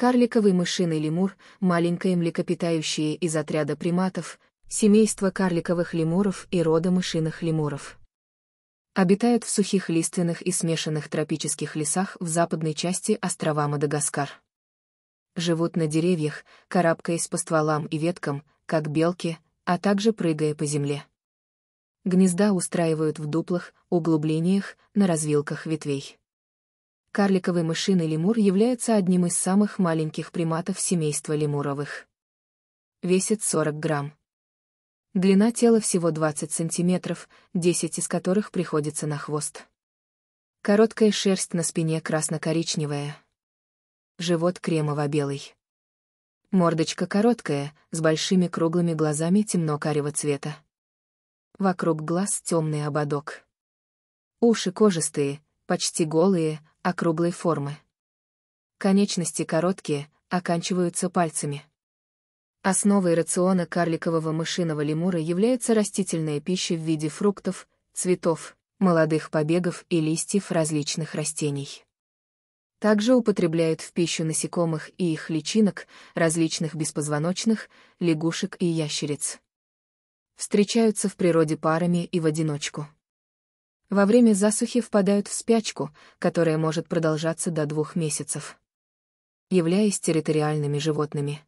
Карликовый мышиный лемур – маленькое млекопитающее из отряда приматов, семейства карликовых лемуров и рода мышиных лемуров. Обитают в сухих лиственных и смешанных тропических лесах в западной части острова Мадагаскар. Живут на деревьях, карабкаясь по стволам и веткам, как белки, а также прыгая по земле. Гнезда устраивают в дуплах, углублениях, на развилках ветвей. Карликовый мышиный лемур является одним из самых маленьких приматов семейства лемуровых. Весит 40 грамм. Длина тела всего 20 сантиметров, 10 из которых приходится на хвост. Короткая шерсть на спине красно-коричневая. Живот кремово-белый. Мордочка короткая, с большими круглыми глазами темно-карего цвета. Вокруг глаз темный ободок. Уши кожистые, почти голые, округлой формы. Конечности короткие, оканчиваются пальцами. Основой рациона карликового мышиного лемура является растительная пища в виде фруктов, цветов, молодых побегов и листьев различных растений. Также употребляют в пищу насекомых и их личинок, различных беспозвоночных, лягушек и ящериц. Встречаются в природе парами и в одиночку. Во время засухи впадают в спячку, которая может продолжаться до двух месяцев. Являясь территориальными животными,